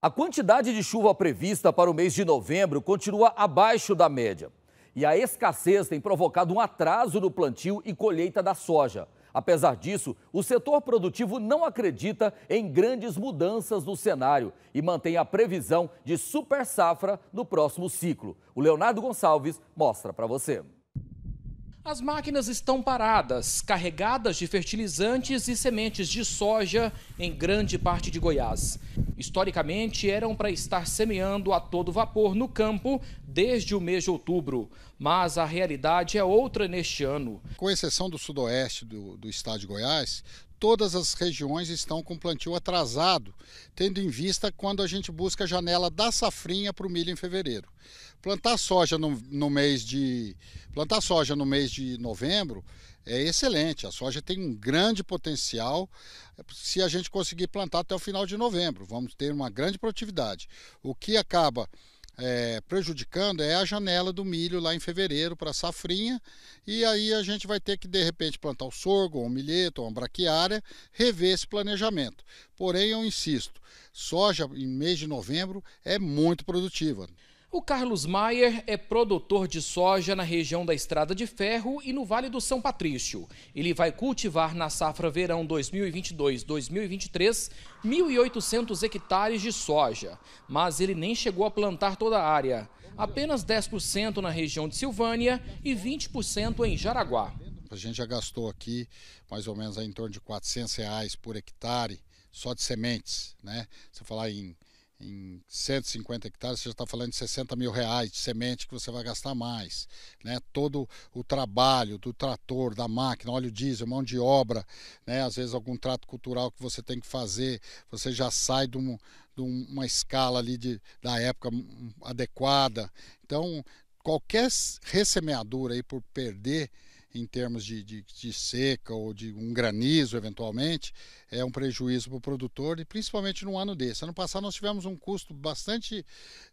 A quantidade de chuva prevista para o mês de novembro continua abaixo da média. E a escassez tem provocado um atraso no plantio e colheita da soja. Apesar disso, o setor produtivo não acredita em grandes mudanças no cenário e mantém a previsão de super safra no próximo ciclo. O Leonardo Gonçalves mostra para você. As máquinas estão paradas, carregadas de fertilizantes e sementes de soja em grande parte de Goiás. Historicamente, eram para estar semeando a todo vapor no campo desde o mês de outubro, mas a realidade é outra neste ano. Com exceção do sudoeste do, do estado de Goiás, todas as regiões estão com plantio atrasado, tendo em vista quando a gente busca a janela da safrinha para o milho em fevereiro. Plantar soja no, no, mês de plantar soja no mês de novembro é excelente. A soja tem um grande potencial é, se a gente conseguir plantar até o final de novembro. Vamos ter uma grande produtividade. O que acaba é, prejudicando é a janela do milho lá em fevereiro para safrinha e aí a gente vai ter que de repente plantar o sorgo, ou milheto, ou uma braquiária, rever esse planejamento. Porém, eu insisto, soja em mês de novembro é muito produtiva. O Carlos Maier é produtor de soja na região da Estrada de Ferro e no Vale do São Patrício. Ele vai cultivar na safra verão 2022-2023 1.800 hectares de soja, mas ele nem chegou a plantar toda a área. Apenas 10% na região de Silvânia e 20% em Jaraguá. A gente já gastou aqui mais ou menos em torno de 400 reais por hectare só de sementes, né? Se falar em em 150 hectares, você já está falando de 60 mil reais de semente que você vai gastar mais. Né? Todo o trabalho do trator, da máquina, óleo diesel, mão de obra, né? às vezes algum trato cultural que você tem que fazer, você já sai de, um, de uma escala ali de, da época hum, hum, adequada. Então, qualquer ressemeadura aí por perder em termos de, de, de, seca ou de um granizo, eventualmente, é um prejuízo para o produtor, e principalmente num ano desse. Ano passado nós tivemos um custo bastante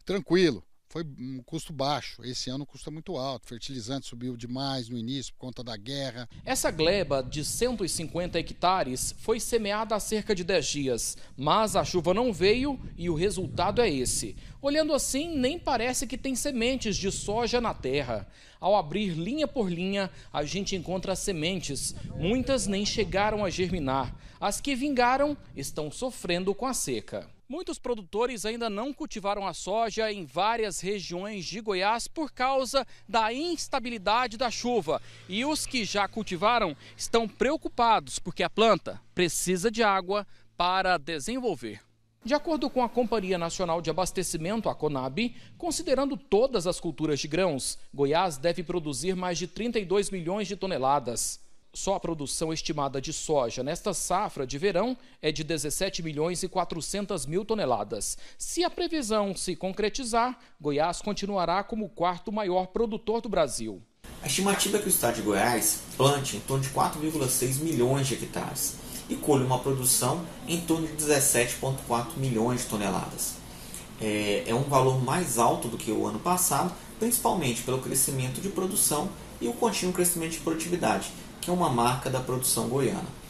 tranquilo foi um custo baixo. Esse ano custa é muito alto. Fertilizante subiu demais no início por conta da guerra. Essa gleba de 150 hectares foi semeada há cerca de 10 dias, mas a chuva não veio e o resultado é esse. Olhando assim, nem parece que tem sementes de soja na terra. Ao abrir linha por linha, a gente encontra sementes. Muitas nem chegaram a germinar. As que vingaram estão sofrendo com a seca. Muitos produtores ainda não cultivaram a soja em várias regiões de Goiás por causa da instabilidade da chuva. E os que já cultivaram estão preocupados porque a planta precisa de água para desenvolver. De acordo com a Companhia Nacional de Abastecimento, a Conab, considerando todas as culturas de grãos, Goiás deve produzir mais de 32 milhões de toneladas. Só a produção estimada de soja nesta safra de verão é de 17 milhões e 400 mil toneladas. Se a previsão se concretizar, Goiás continuará como o quarto maior produtor do Brasil. A estimativa é que o estado de Goiás plante em torno de 4,6 milhões de hectares e colhe uma produção em torno de 17,4 milhões de toneladas é, é um valor mais alto do que o ano passado, principalmente pelo crescimento de produção e o contínuo crescimento de produtividade, que é uma marca da produção goiana.